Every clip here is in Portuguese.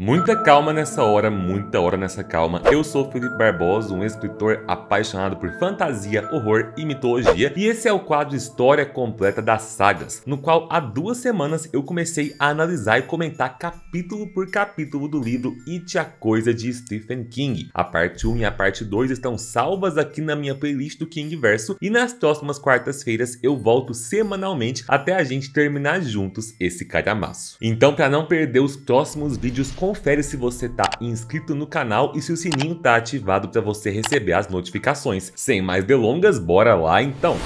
Muita calma nessa hora, muita hora nessa calma. Eu sou Felipe Barbosa, um escritor apaixonado por fantasia, horror e mitologia, e esse é o quadro História Completa das Sagas, no qual há duas semanas eu comecei a analisar e comentar capítulo por capítulo do livro It a Coisa de Stephen King. A parte 1 e a parte 2 estão salvas aqui na minha playlist do King Verso, e nas próximas quartas-feiras eu volto semanalmente até a gente terminar juntos esse calhamaço. Então, para não perder os próximos vídeos, confere se você tá inscrito no canal e se o sininho tá ativado para você receber as notificações. Sem mais delongas, bora lá então!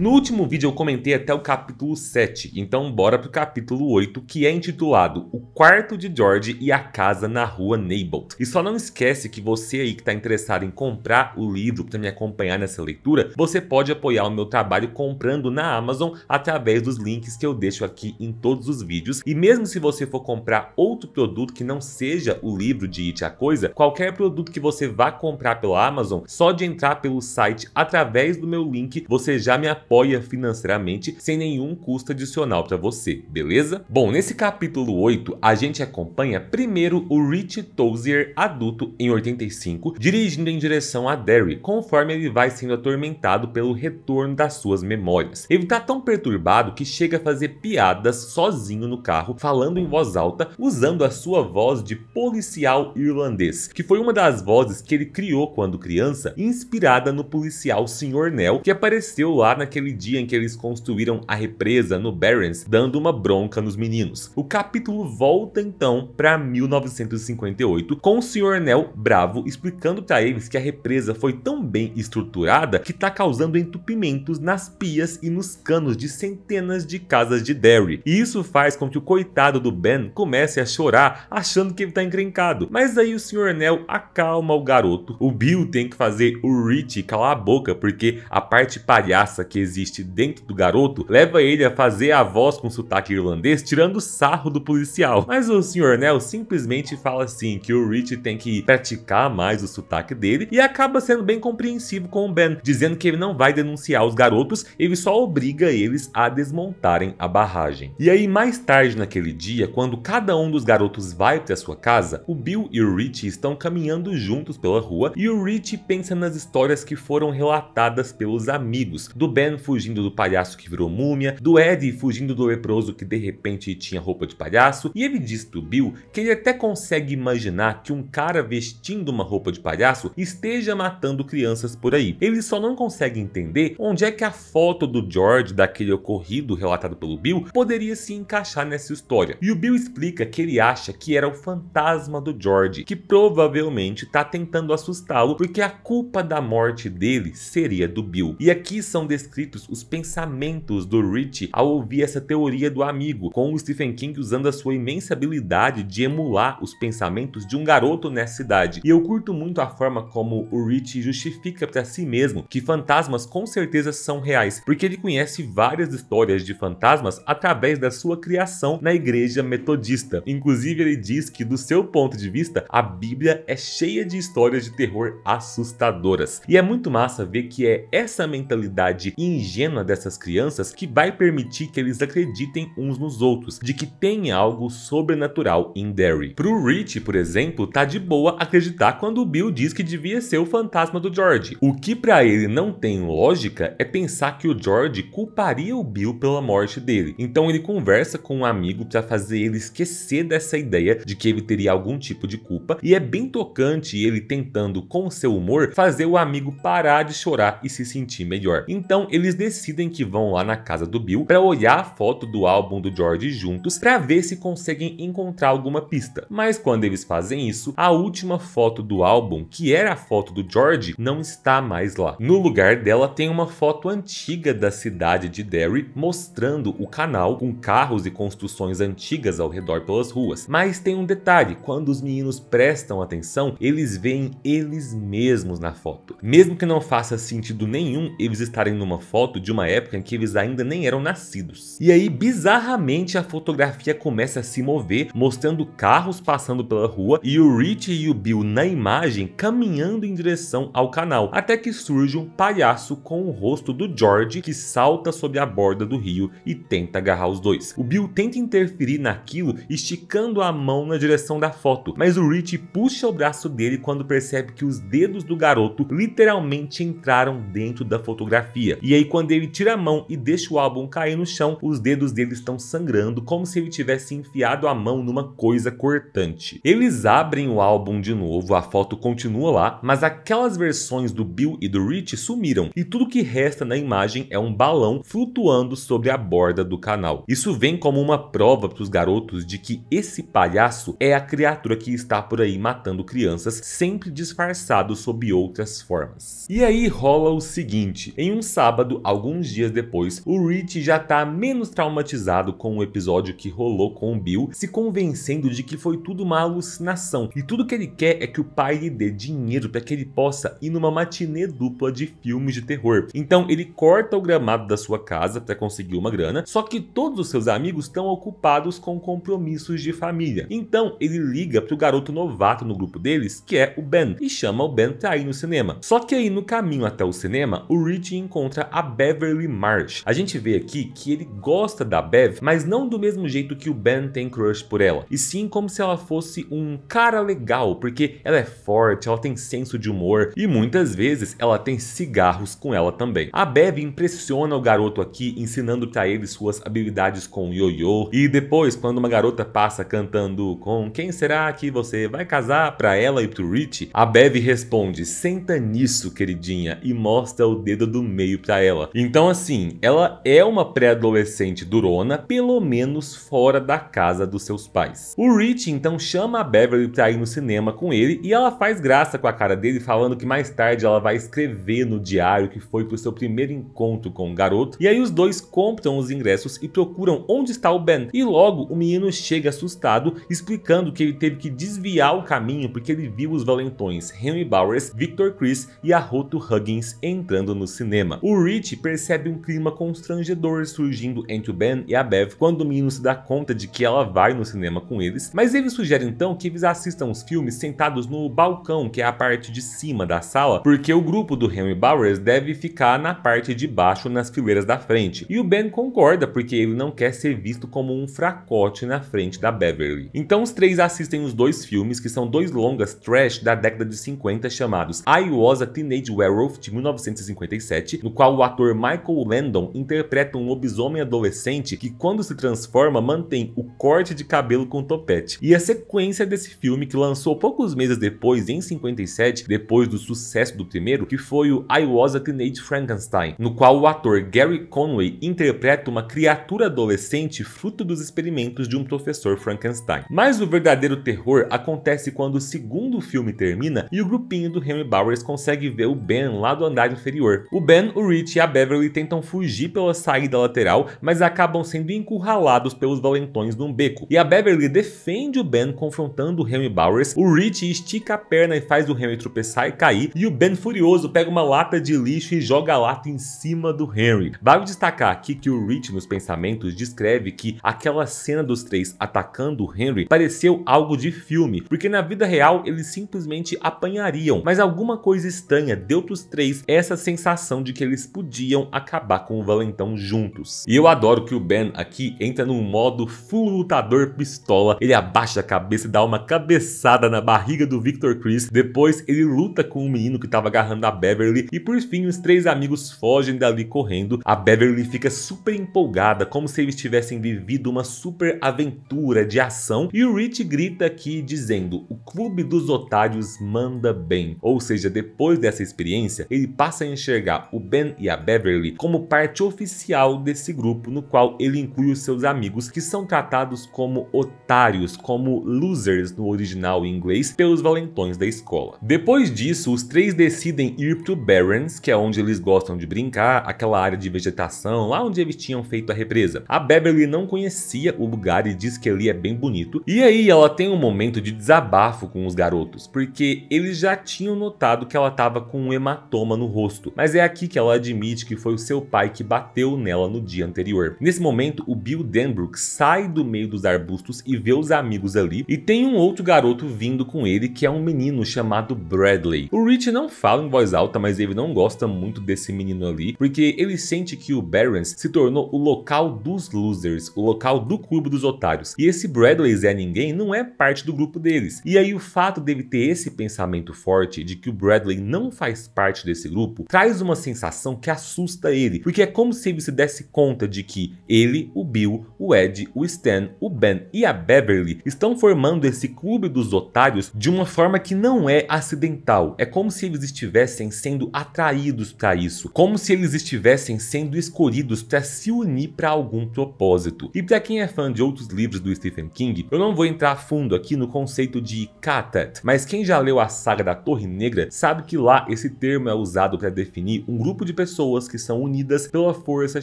No último vídeo eu comentei até o capítulo 7, então bora pro capítulo 8, que é intitulado O Quarto de George e a Casa na Rua Neighbold. E só não esquece que você aí que está interessado em comprar o livro para me acompanhar nessa leitura, você pode apoiar o meu trabalho comprando na Amazon através dos links que eu deixo aqui em todos os vídeos. E mesmo se você for comprar outro produto que não seja o livro de It a Coisa, qualquer produto que você vá comprar pela Amazon, só de entrar pelo site através do meu link, você já me apoia apoia financeiramente sem nenhum custo adicional para você, beleza? Bom, nesse capítulo 8, a gente acompanha primeiro o Rich Tozier adulto em 85, dirigindo em direção a Derry, conforme ele vai sendo atormentado pelo retorno das suas memórias. Ele tá tão perturbado que chega a fazer piadas sozinho no carro, falando em voz alta, usando a sua voz de policial irlandês, que foi uma das vozes que ele criou quando criança, inspirada no policial Sr. Nell, que apareceu lá naquele naquele dia em que eles construíram a represa no Barrens, dando uma bronca nos meninos. O capítulo volta então para 1958, com o Sr. Nell bravo explicando para eles que a represa foi tão bem estruturada que está causando entupimentos nas pias e nos canos de centenas de casas de Derry. E isso faz com que o coitado do Ben comece a chorar, achando que ele está encrencado. Mas aí o Sr. Nell acalma o garoto. O Bill tem que fazer o Rich calar a boca, porque a parte palhaça que existe dentro do garoto leva ele a fazer a voz com sotaque irlandês tirando sarro do policial. Mas o Sr. Nell simplesmente fala assim que o Rich tem que praticar mais o sotaque dele e acaba sendo bem compreensivo com o Ben, dizendo que ele não vai denunciar os garotos, ele só obriga eles a desmontarem a barragem. E aí mais tarde naquele dia, quando cada um dos garotos vai para sua casa, o Bill e o Rich estão caminhando juntos pela rua e o Rich pensa nas histórias que foram relatadas pelos amigos, do Ben fugindo do palhaço que virou múmia, do Ed fugindo do leproso que de repente tinha roupa de palhaço, e ele diz pro Bill que ele até consegue imaginar que um cara vestindo uma roupa de palhaço esteja matando crianças por aí. Ele só não consegue entender onde é que a foto do George daquele ocorrido relatado pelo Bill poderia se encaixar nessa história. E o Bill explica que ele acha que era o fantasma do George, que provavelmente está tentando assustá-lo porque a culpa da morte dele seria do Bill. E aqui são descritos conflitos, os pensamentos do Rich ao ouvir essa teoria do amigo, com o Stephen King usando a sua imensa habilidade de emular os pensamentos de um garoto nessa cidade. E eu curto muito a forma como o Rich justifica para si mesmo que fantasmas com certeza são reais, porque ele conhece várias histórias de fantasmas através da sua criação na igreja metodista. Inclusive, ele diz que, do seu ponto de vista, a Bíblia é cheia de histórias de terror assustadoras. E é muito massa ver que é essa mentalidade ingênua dessas crianças que vai permitir que eles acreditem uns nos outros, de que tem algo sobrenatural em Derry. Pro Rich, por exemplo, tá de boa acreditar quando o Bill diz que devia ser o fantasma do George. O que para ele não tem lógica é pensar que o George culparia o Bill pela morte dele. Então ele conversa com um amigo para fazer ele esquecer dessa ideia de que ele teria algum tipo de culpa e é bem tocante ele tentando com seu humor fazer o amigo parar de chorar e se sentir melhor. Então ele eles decidem que vão lá na casa do Bill para olhar a foto do álbum do George juntos para ver se conseguem encontrar alguma pista. Mas quando eles fazem isso, a última foto do álbum, que era a foto do George, não está mais lá. No lugar dela tem uma foto antiga da cidade de Derry mostrando o canal com carros e construções antigas ao redor pelas ruas. Mas tem um detalhe, quando os meninos prestam atenção, eles veem eles mesmos na foto. Mesmo que não faça sentido nenhum eles estarem numa foto de uma época em que eles ainda nem eram nascidos. E aí, bizarramente, a fotografia começa a se mover, mostrando carros passando pela rua e o Rich e o Bill na imagem caminhando em direção ao canal, até que surge um palhaço com o rosto do George que salta sobre a borda do rio e tenta agarrar os dois. O Bill tenta interferir naquilo esticando a mão na direção da foto, mas o Rich puxa o braço dele quando percebe que os dedos do garoto literalmente entraram dentro da fotografia. E aí quando ele tira a mão e deixa o álbum cair no chão, os dedos dele estão sangrando como se ele tivesse enfiado a mão numa coisa cortante. Eles abrem o álbum de novo, a foto continua lá, mas aquelas versões do Bill e do Rich sumiram e tudo que resta na imagem é um balão flutuando sobre a borda do canal. Isso vem como uma prova para os garotos de que esse palhaço é a criatura que está por aí matando crianças, sempre disfarçado sob outras formas. E aí rola o seguinte: em um sábado sábado, alguns dias depois, o Rich já tá menos traumatizado com o episódio que rolou com o Bill, se convencendo de que foi tudo uma alucinação e tudo que ele quer é que o pai lhe dê dinheiro para que ele possa ir numa matinê dupla de filmes de terror. Então ele corta o gramado da sua casa para conseguir uma grana, só que todos os seus amigos estão ocupados com compromissos de família. Então ele liga pro garoto novato no grupo deles, que é o Ben, e chama o Ben para ir no cinema. Só que aí no caminho até o cinema, o Rich encontra a a Beverly Marsh. A gente vê aqui que ele gosta da Bev, mas não do mesmo jeito que o Ben tem crush por ela, e sim como se ela fosse um cara legal, porque ela é forte, ela tem senso de humor e muitas vezes ela tem cigarros com ela também. A Bev impressiona o garoto aqui, ensinando pra ele suas habilidades com yo-yo, e depois, quando uma garota passa cantando com quem será que você vai casar para ela e pro Rich, a Bev responde: senta nisso, queridinha, e mostra o dedo do meio para ela ela. Então, assim, ela é uma pré-adolescente durona, pelo menos fora da casa dos seus pais. O Rich então chama a Beverly para ir no cinema com ele e ela faz graça com a cara dele, falando que mais tarde ela vai escrever no diário que foi pro seu primeiro encontro com o garoto. E aí os dois compram os ingressos e procuram onde está o Ben. E logo o menino chega assustado, explicando que ele teve que desviar o caminho porque ele viu os valentões Henry Bowers, Victor Chris e a Roto Huggins entrando no cinema. O Rich percebe um clima constrangedor surgindo entre o Ben e a Bev quando o menino se dá conta de que ela vai no cinema com eles, mas ele sugere então que eles assistam os filmes sentados no balcão, que é a parte de cima da sala, porque o grupo do Henry Bowers deve ficar na parte de baixo nas fileiras da frente. E o Ben concorda porque ele não quer ser visto como um fracote na frente da Beverly. Então os três assistem os dois filmes, que são dois longas trash da década de 50 chamados I Was a Teenage Werewolf de 1957, no qual o ator Michael Landon interpreta um lobisomem adolescente que, quando se transforma, mantém o corte de cabelo com topete. E a sequência desse filme, que lançou poucos meses depois, em 57, depois do sucesso do primeiro, que foi o I Was a Teenage Frankenstein, no qual o ator Gary Conway interpreta uma criatura adolescente fruto dos experimentos de um professor Frankenstein. Mas o verdadeiro terror acontece quando o segundo filme termina e o grupinho do Henry Bowers consegue ver o Ben lá do andar inferior. O Ben, o Rich e a Beverly tentam fugir pela saída lateral, mas acabam sendo encurralados pelos valentões num beco. E a Beverly defende o Ben confrontando o Henry Bowers, o Rich estica a perna e faz o Henry tropeçar e cair, e o Ben furioso pega uma lata de lixo e joga a lata em cima do Henry. Vale destacar aqui que o Rich nos pensamentos descreve que aquela cena dos três atacando o Henry pareceu algo de filme, porque na vida real eles simplesmente apanhariam, mas alguma coisa estranha deu dos três essa sensação de que eles podiam acabar com o Valentão juntos. E eu adoro que o Ben aqui entra num modo full lutador pistola, ele abaixa a cabeça e dá uma cabeçada na barriga do Victor Chris, depois ele luta com o um menino que estava agarrando a Beverly e por fim os três amigos fogem dali correndo. A Beverly fica super empolgada, como se eles tivessem vivido uma super aventura de ação e o Rich grita aqui dizendo o clube dos otários manda bem, ou seja, depois dessa experiência ele passa a enxergar o Ben e a Beverly como parte oficial desse grupo, no qual ele inclui os seus amigos, que são tratados como otários, como losers no original em inglês, pelos valentões da escola. Depois disso, os três decidem ir pro Barrens, que é onde eles gostam de brincar, aquela área de vegetação, lá onde eles tinham feito a represa. A Beverly não conhecia o lugar e diz que ali é bem bonito, e aí ela tem um momento de desabafo com os garotos, porque eles já tinham notado que ela estava com um hematoma no rosto, mas é aqui que ela admite admite que foi o seu pai que bateu nela no dia anterior. Nesse momento, o Bill Denbrook sai do meio dos arbustos e vê os amigos ali, e tem um outro garoto vindo com ele que é um menino chamado Bradley. O Rich não fala em voz alta, mas ele não gosta muito desse menino ali, porque ele sente que o Barons se tornou o local dos losers, o local do clube dos otários. E esse Bradley Zé Ninguém não é parte do grupo deles. E aí o fato dele ter esse pensamento forte de que o Bradley não faz parte desse grupo traz uma sensação que que assusta ele, porque é como se ele se desse conta de que ele, o Bill, o Ed, o Stan, o Ben e a Beverly estão formando esse clube dos otários de uma forma que não é acidental. É como se eles estivessem sendo atraídos para isso, como se eles estivessem sendo escolhidos para se unir para algum propósito. E para quem é fã de outros livros do Stephen King, eu não vou entrar a fundo aqui no conceito de Katat, mas quem já leu a saga da Torre Negra sabe que lá esse termo é usado para definir um grupo de pessoas pessoas que são unidas pela força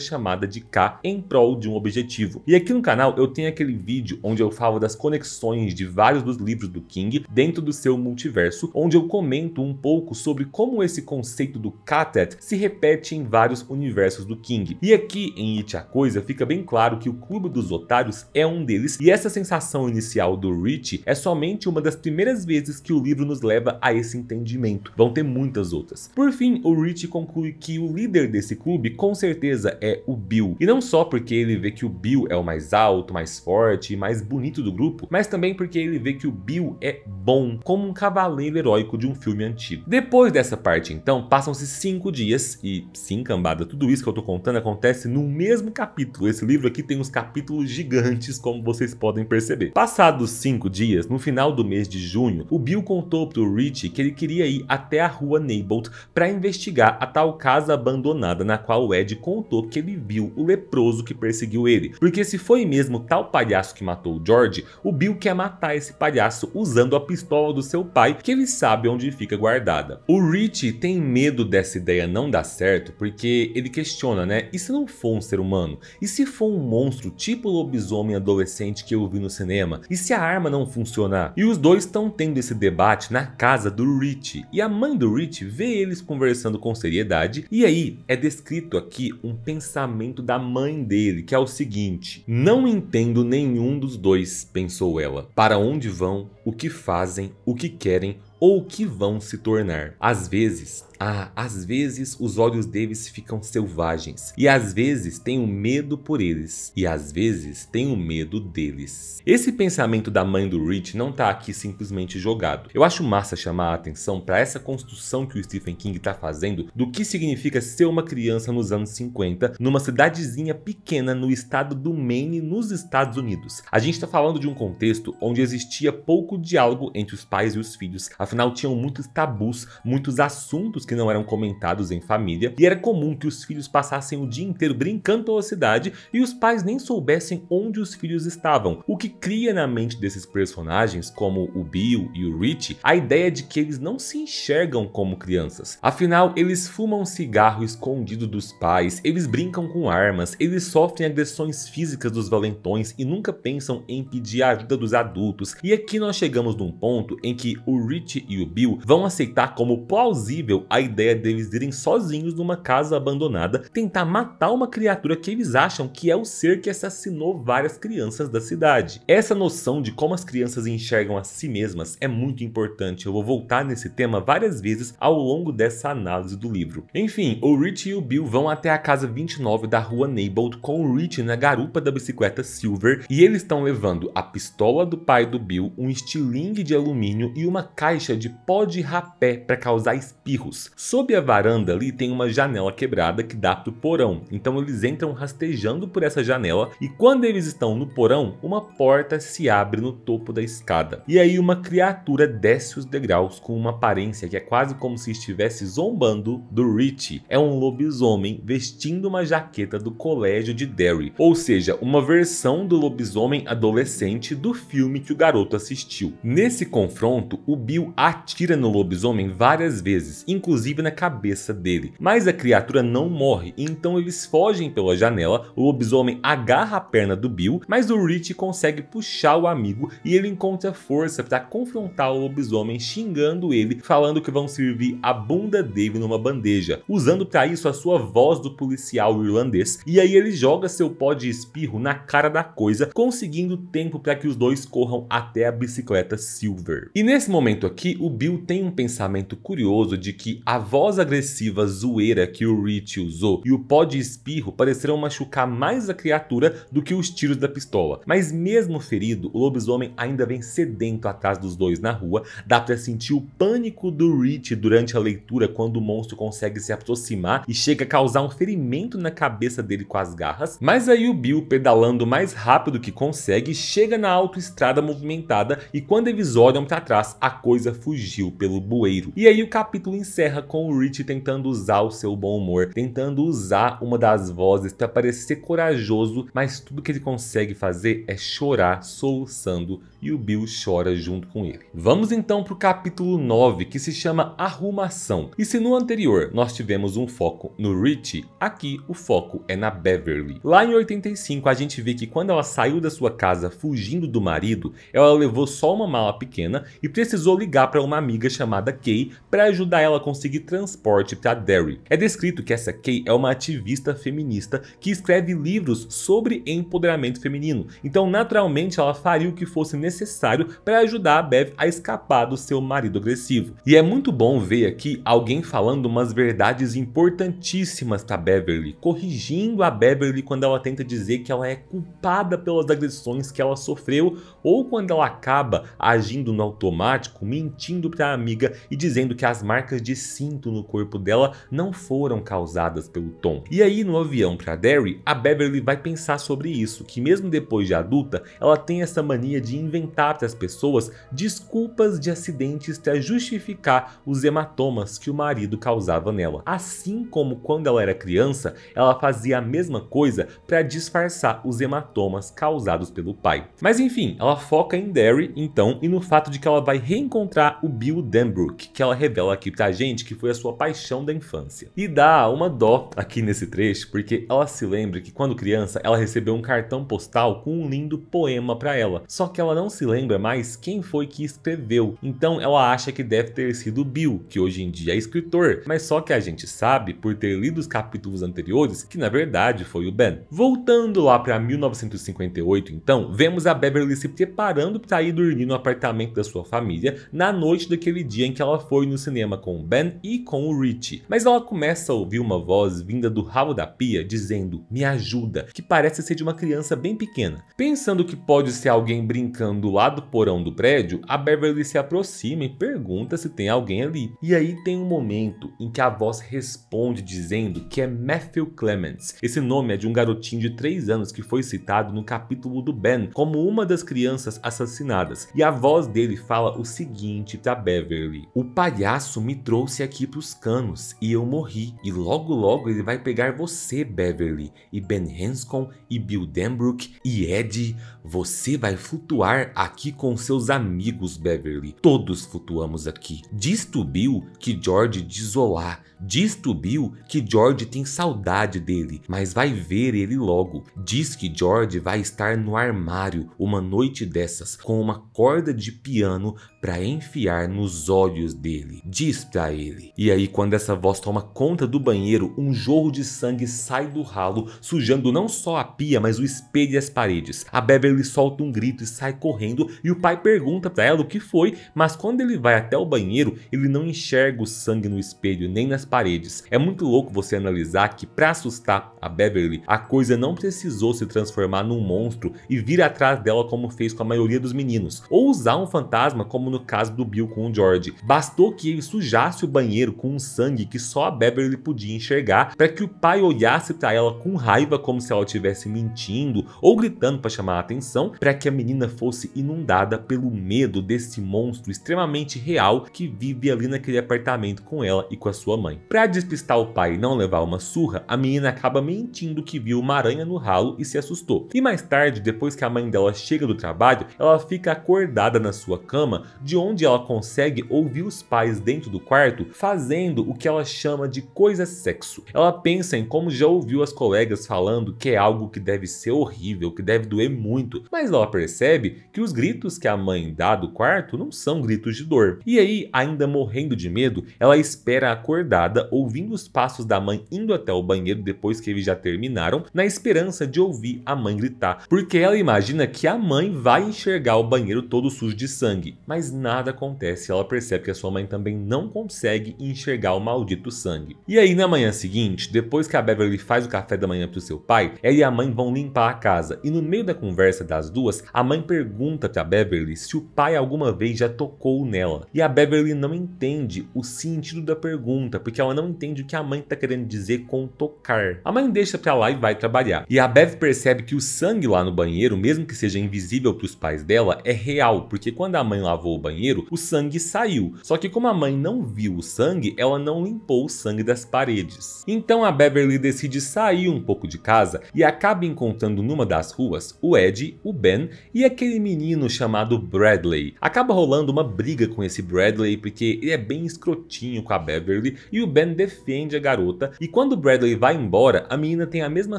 chamada de K em prol de um objetivo. E aqui no canal eu tenho aquele vídeo onde eu falo das conexões de vários dos livros do King dentro do seu multiverso, onde eu comento um pouco sobre como esse conceito do Katet se repete em vários universos do King. E aqui em It a Coisa fica bem claro que o Clube dos Otários é um deles, e essa sensação inicial do Rich é somente uma das primeiras vezes que o livro nos leva a esse entendimento. Vão ter muitas outras. Por fim, o Rich conclui que o livro líder desse clube com certeza é o Bill. E não só porque ele vê que o Bill é o mais alto, mais forte e mais bonito do grupo, mas também porque ele vê que o Bill é bom, como um cavaleiro heróico de um filme antigo. Depois dessa parte, então, passam-se cinco dias, e sim, cambada, tudo isso que eu tô contando acontece no mesmo capítulo. Esse livro aqui tem uns capítulos gigantes, como vocês podem perceber. Passados cinco dias, no final do mês de junho, o Bill contou pro Richie que ele queria ir até a rua Neibolt para investigar a tal casa abandonada abandonada na qual o Ed contou que ele viu o leproso que perseguiu ele, porque se foi mesmo tal palhaço que matou o George, o Bill quer matar esse palhaço usando a pistola do seu pai, que ele sabe onde fica guardada. O Rich tem medo dessa ideia não dar certo, porque ele questiona, né? E se não for um ser humano? E se for um monstro tipo lobisomem adolescente que eu vi no cinema? E se a arma não funcionar? E os dois estão tendo esse debate na casa do Rich, e a mãe do Rich vê eles conversando com seriedade, e aí aí é descrito aqui um pensamento da mãe dele, que é o seguinte: Não entendo nenhum dos dois, pensou ela. Para onde vão, o que fazem, o que querem, ou que vão se tornar. Às vezes, ah, às vezes os olhos deles ficam selvagens, e às vezes tenho medo por eles, e às vezes tenho medo deles. Esse pensamento da mãe do Rich não tá aqui simplesmente jogado. Eu acho massa chamar a atenção para essa construção que o Stephen King tá fazendo do que significa ser uma criança nos anos 50, numa cidadezinha pequena no estado do Maine, nos Estados Unidos. A gente tá falando de um contexto onde existia pouco diálogo entre os pais e os filhos, a Afinal, tinham muitos tabus, muitos assuntos que não eram comentados em família, e era comum que os filhos passassem o dia inteiro brincando pela cidade e os pais nem soubessem onde os filhos estavam, o que cria na mente desses personagens, como o Bill e o Rich, a ideia de que eles não se enxergam como crianças. Afinal, eles fumam cigarro escondido dos pais, eles brincam com armas, eles sofrem agressões físicas dos valentões e nunca pensam em pedir a ajuda dos adultos. E aqui nós chegamos num ponto em que o Rich Kate e o Bill vão aceitar como plausível a ideia deles irem sozinhos numa casa abandonada tentar matar uma criatura que eles acham que é o ser que assassinou várias crianças da cidade. Essa noção de como as crianças enxergam a si mesmas é muito importante, eu vou voltar nesse tema várias vezes ao longo dessa análise do livro. Enfim, o Rich e o Bill vão até a casa 29 da rua Neighbold com o Rich na garupa da bicicleta Silver e eles estão levando a pistola do pai do Bill, um estilingue de alumínio e uma caixa caixa de pó de rapé para causar espirros. Sob a varanda ali tem uma janela quebrada que dá para o porão, então eles entram rastejando por essa janela e quando eles estão no porão, uma porta se abre no topo da escada. E aí uma criatura desce os degraus com uma aparência que é quase como se estivesse zombando do Richie. É um lobisomem vestindo uma jaqueta do colégio de Derry, ou seja, uma versão do lobisomem adolescente do filme que o garoto assistiu. Nesse confronto, o Bill atira no lobisomem várias vezes, inclusive na cabeça dele. Mas a criatura não morre, então eles fogem pela janela, o lobisomem agarra a perna do Bill, mas o Rich consegue puxar o amigo e ele encontra força para confrontar o lobisomem xingando ele, falando que vão servir a bunda dele numa bandeja, usando para isso a sua voz do policial irlandês, e aí ele joga seu pó de espirro na cara da coisa, conseguindo tempo para que os dois corram até a bicicleta Silver. E nesse momento aqui, que o Bill tem um pensamento curioso de que a voz agressiva zoeira que o Rich usou e o pó de espirro pareceram machucar mais a criatura do que os tiros da pistola. Mas mesmo ferido, o lobisomem ainda vem sedento atrás dos dois na rua, dá para sentir o pânico do Rich durante a leitura quando o monstro consegue se aproximar e chega a causar um ferimento na cabeça dele com as garras. Mas aí o Bill, pedalando mais rápido que consegue, chega na autoestrada movimentada e quando eles olham para trás, a coisa fugiu pelo bueiro. E aí o capítulo encerra com o Rich tentando usar o seu bom humor, tentando usar uma das vozes para parecer corajoso, mas tudo que ele consegue fazer é chorar, soluçando, e o Bill chora junto com ele. Vamos então para o capítulo 9, que se chama Arrumação. E se no anterior nós tivemos um foco no Rich, aqui o foco é na Beverly. Lá em 85 a gente vê que quando ela saiu da sua casa fugindo do marido, ela levou só uma mala pequena e precisou ligar para uma amiga chamada Kay para ajudar ela a conseguir transporte para Derry. É descrito que essa Kay é uma ativista feminista que escreve livros sobre empoderamento feminino, então naturalmente ela faria o que fosse necessário para ajudar a Bev a escapar do seu marido agressivo. E é muito bom ver aqui alguém falando umas verdades importantíssimas para Beverly, corrigindo a Beverly quando ela tenta dizer que ela é culpada pelas agressões que ela sofreu ou quando ela acaba agindo no automático, mentindo para a amiga e dizendo que as marcas de cinto no corpo dela não foram causadas pelo Tom. E aí, no avião para Derry, a Beverly vai pensar sobre isso, que mesmo depois de adulta, ela tem essa mania de inventar para as pessoas desculpas de acidentes para justificar os hematomas que o marido causava nela. Assim como quando ela era criança, ela fazia a mesma coisa para disfarçar os hematomas causados pelo pai. Mas enfim, ela foca em Derry então e no fato de que ela vai reencontrar encontrar o Bill Denbrook, que ela revela aqui pra gente que foi a sua paixão da infância. E dá uma dó aqui nesse trecho, porque ela se lembra que quando criança ela recebeu um cartão postal com um lindo poema para ela, só que ela não se lembra mais quem foi que escreveu, então ela acha que deve ter sido Bill, que hoje em dia é escritor, mas só que a gente sabe, por ter lido os capítulos anteriores, que na verdade foi o Ben. Voltando lá para 1958 então, vemos a Beverly se preparando para ir dormir no apartamento da sua família na na noite daquele dia em que ela foi no cinema com o Ben e com o Richie. Mas ela começa a ouvir uma voz vinda do rabo da pia dizendo: Me ajuda, que parece ser de uma criança bem pequena. Pensando que pode ser alguém brincando lá do porão do prédio, a Beverly se aproxima e pergunta se tem alguém ali. E aí tem um momento em que a voz responde dizendo que é Matthew Clements. Esse nome é de um garotinho de 3 anos que foi citado no capítulo do Ben como uma das crianças assassinadas. E a voz dele fala o seguinte seguinte para Beverly: O palhaço me trouxe aqui para os canos e eu morri. E logo logo ele vai pegar você, Beverly, e Ben Hanscom, e Bill Denbrook, e Ed. Você vai flutuar aqui com seus amigos, Beverly. Todos flutuamos aqui. Diz tu, Bill, que George desolá. Diz tu, Bill, que George tem saudade dele, mas vai ver ele logo. Diz que George vai estar no armário uma noite dessas com uma corda de piano para enfiar nos olhos dele. Diz para ele. E aí, quando essa voz toma conta do banheiro, um jorro de sangue sai do ralo, sujando não só a pia, mas o espelho e as paredes. A Beverly solta um grito e sai correndo, e o pai pergunta para ela o que foi, mas quando ele vai até o banheiro, ele não enxerga o sangue no espelho nem nas paredes. É muito louco você analisar que, para assustar a Beverly, a coisa não precisou se transformar num monstro e vir atrás dela como fez com a maioria dos meninos, ou usar um fantasma como no no caso do Bill com o George. Bastou que ele sujasse o banheiro com um sangue que só a Beverly podia enxergar para que o pai olhasse para ela com raiva como se ela estivesse mentindo ou gritando para chamar a atenção, para que a menina fosse inundada pelo medo desse monstro extremamente real que vive ali naquele apartamento com ela e com a sua mãe. Para despistar o pai e não levar uma surra, a menina acaba mentindo que viu uma aranha no ralo e se assustou. E mais tarde, depois que a mãe dela chega do trabalho, ela fica acordada na sua cama de onde ela consegue ouvir os pais dentro do quarto fazendo o que ela chama de coisa sexo. Ela pensa em como já ouviu as colegas falando que é algo que deve ser horrível, que deve doer muito, mas ela percebe que os gritos que a mãe dá do quarto não são gritos de dor. E aí, ainda morrendo de medo, ela espera acordada, ouvindo os passos da mãe indo até o banheiro depois que eles já terminaram, na esperança de ouvir a mãe gritar, porque ela imagina que a mãe vai enxergar o banheiro todo sujo de sangue, mas mas nada acontece e ela percebe que a sua mãe também não consegue enxergar o maldito sangue. E aí, na manhã seguinte, depois que a Beverly faz o café da manhã para o seu pai, ela e a mãe vão limpar a casa e no meio da conversa das duas, a mãe pergunta para Beverly se o pai alguma vez já tocou nela. E a Beverly não entende o sentido da pergunta, porque ela não entende o que a mãe está querendo dizer com tocar. A mãe deixa para lá e vai trabalhar. E a Bev percebe que o sangue lá no banheiro, mesmo que seja invisível para os pais dela, é real, porque quando a mãe lavou ao banheiro, o sangue saiu. Só que como a mãe não viu o sangue, ela não limpou o sangue das paredes. Então a Beverly decide sair um pouco de casa e acaba encontrando numa das ruas o Ed, o Ben e aquele menino chamado Bradley. Acaba rolando uma briga com esse Bradley porque ele é bem escrotinho com a Beverly e o Ben defende a garota e quando o Bradley vai embora, a menina tem a mesma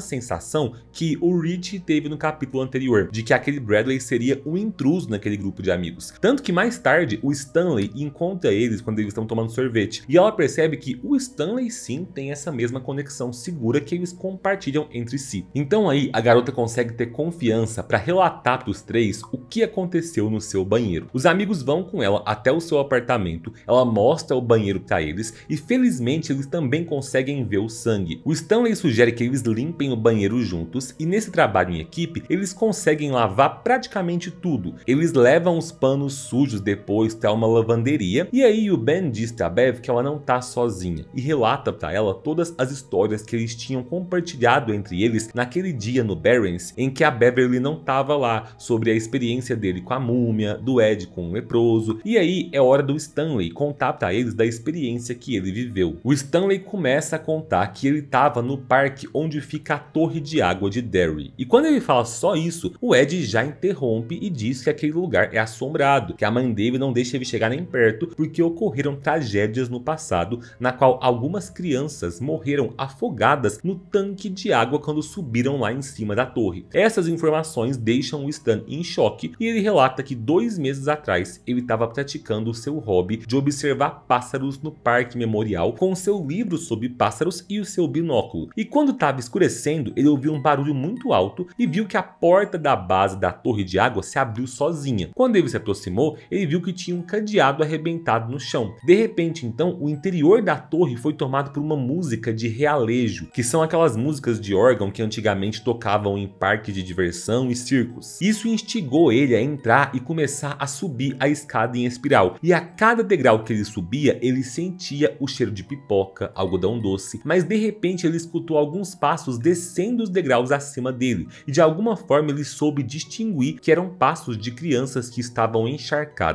sensação que o Rich teve no capítulo anterior, de que aquele Bradley seria um intruso naquele grupo de amigos. Tanto que mais mais tarde, o Stanley encontra eles quando eles estão tomando sorvete, e ela percebe que o Stanley sim tem essa mesma conexão segura que eles compartilham entre si. Então aí, a garota consegue ter confiança para relatar para os três o que aconteceu no seu banheiro. Os amigos vão com ela até o seu apartamento, ela mostra o banheiro para eles e felizmente eles também conseguem ver o sangue. O Stanley sugere que eles limpem o banheiro juntos e nesse trabalho em equipe, eles conseguem lavar praticamente tudo. Eles levam os panos sujos vídeos depois tá uma lavanderia. E aí o Ben diz pra Bev que ela não tá sozinha e relata para ela todas as histórias que eles tinham compartilhado entre eles naquele dia no Barrens em que a Beverly não tava lá, sobre a experiência dele com a múmia, do Ed com o leproso. E aí é hora do Stanley contar para eles da experiência que ele viveu. O Stanley começa a contar que ele tava no parque onde fica a torre de água de Derry. E quando ele fala só isso, o Ed já interrompe e diz que aquele lugar é assombrado, que a mãe mãe não deixa ele chegar nem perto, porque ocorreram tragédias no passado, na qual algumas crianças morreram afogadas no tanque de água quando subiram lá em cima da torre. Essas informações deixam o Stan em choque e ele relata que dois meses atrás ele estava praticando o seu hobby de observar pássaros no parque memorial com seu livro sobre pássaros e o seu binóculo. E quando estava escurecendo, ele ouviu um barulho muito alto e viu que a porta da base da torre de água se abriu sozinha. Quando ele se aproximou, ele ele viu que tinha um cadeado arrebentado no chão. De repente, então, o interior da torre foi tomado por uma música de realejo, que são aquelas músicas de órgão que antigamente tocavam em parques de diversão e circos. Isso instigou ele a entrar e começar a subir a escada em espiral. E a cada degrau que ele subia, ele sentia o cheiro de pipoca, algodão doce, mas de repente ele escutou alguns passos descendo os degraus acima dele, e de alguma forma ele soube distinguir que eram passos de crianças que estavam encharcadas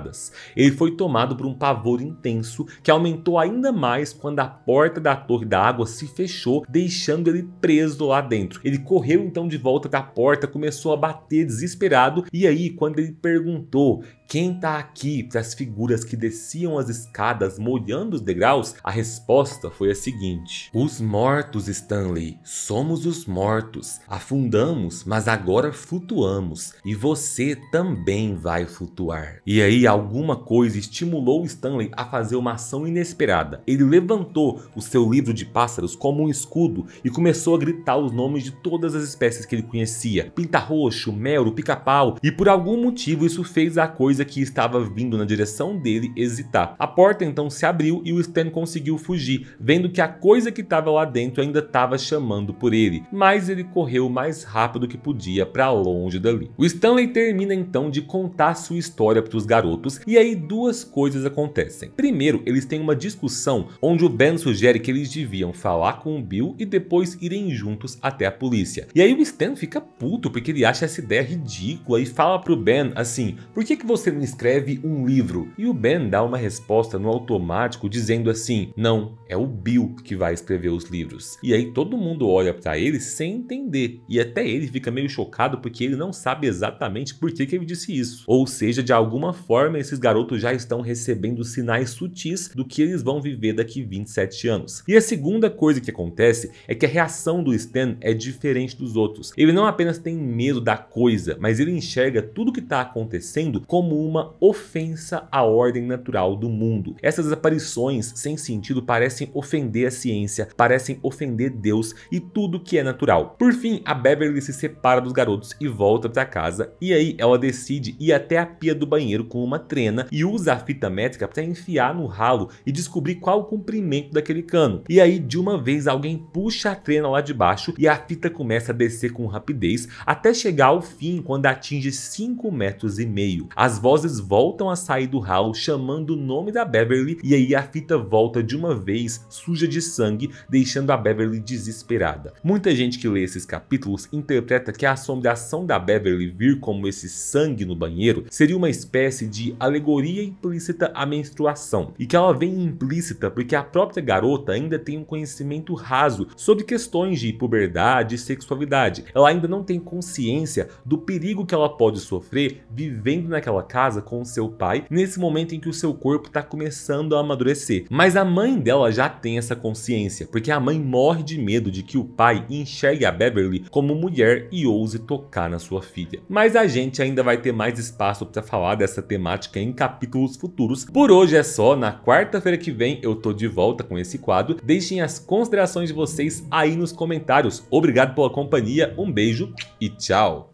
ele foi tomado por um pavor intenso que aumentou ainda mais quando a porta da torre da água se fechou, deixando ele preso lá dentro. Ele correu então de volta da porta, começou a bater desesperado e aí quando ele perguntou quem está aqui para as figuras que desciam as escadas molhando os degraus, a resposta foi a seguinte: Os mortos, Stanley, somos os mortos. Afundamos, mas agora flutuamos e você também vai flutuar. E aí, alguma coisa estimulou Stanley a fazer uma ação inesperada. Ele levantou o seu livro de pássaros como um escudo e começou a gritar os nomes de todas as espécies que ele conhecia: pinta-roxo, mero, pica-pau, e por algum motivo isso fez a coisa coisa que estava vindo na direção dele hesitar. A porta então se abriu e o Stan conseguiu fugir, vendo que a coisa que estava lá dentro ainda estava chamando por ele, mas ele correu o mais rápido que podia para longe dali. O Stanley termina então de contar sua história para os garotos e aí duas coisas acontecem. Primeiro, eles têm uma discussão onde o Ben sugere que eles deviam falar com o Bill e depois irem juntos até a polícia. E aí o Stan fica puto porque ele acha essa ideia ridícula e fala para o Ben assim: "Por que que você você não escreve um livro? E o Ben dá uma resposta no automático dizendo assim: não, é o Bill que vai escrever os livros. E aí todo mundo olha para ele sem entender. E até ele fica meio chocado porque ele não sabe exatamente por que, que ele disse isso. Ou seja, de alguma forma, esses garotos já estão recebendo sinais sutis do que eles vão viver daqui 27 anos. E a segunda coisa que acontece é que a reação do Stan é diferente dos outros. Ele não apenas tem medo da coisa, mas ele enxerga tudo que está acontecendo como como uma ofensa à ordem natural do mundo. Essas aparições sem sentido parecem ofender a ciência, parecem ofender Deus e tudo que é natural. Por fim, a Beverly se separa dos garotos e volta para casa, e aí ela decide ir até a pia do banheiro com uma trena e usa a fita métrica para enfiar no ralo e descobrir qual o comprimento daquele cano. E aí, de uma vez, alguém puxa a trena lá de baixo e a fita começa a descer com rapidez até chegar ao fim quando atinge 5 metros e meio. As vozes voltam a sair do hall chamando o nome da Beverly e aí a fita volta de uma vez, suja de sangue, deixando a Beverly desesperada. Muita gente que lê esses capítulos interpreta que a assombração da Beverly vir como esse sangue no banheiro seria uma espécie de alegoria implícita à menstruação, e que ela vem implícita porque a própria garota ainda tem um conhecimento raso sobre questões de puberdade e sexualidade. Ela ainda não tem consciência do perigo que ela pode sofrer vivendo naquela casa com seu pai nesse momento em que o seu corpo está começando a amadurecer. Mas a mãe dela já tem essa consciência, porque a mãe morre de medo de que o pai enxergue a Beverly como mulher e ouse tocar na sua filha. Mas a gente ainda vai ter mais espaço para falar dessa temática em capítulos futuros. Por hoje é só, na quarta-feira que vem eu tô de volta com esse quadro. Deixem as considerações de vocês aí nos comentários. Obrigado pela companhia, um beijo e tchau!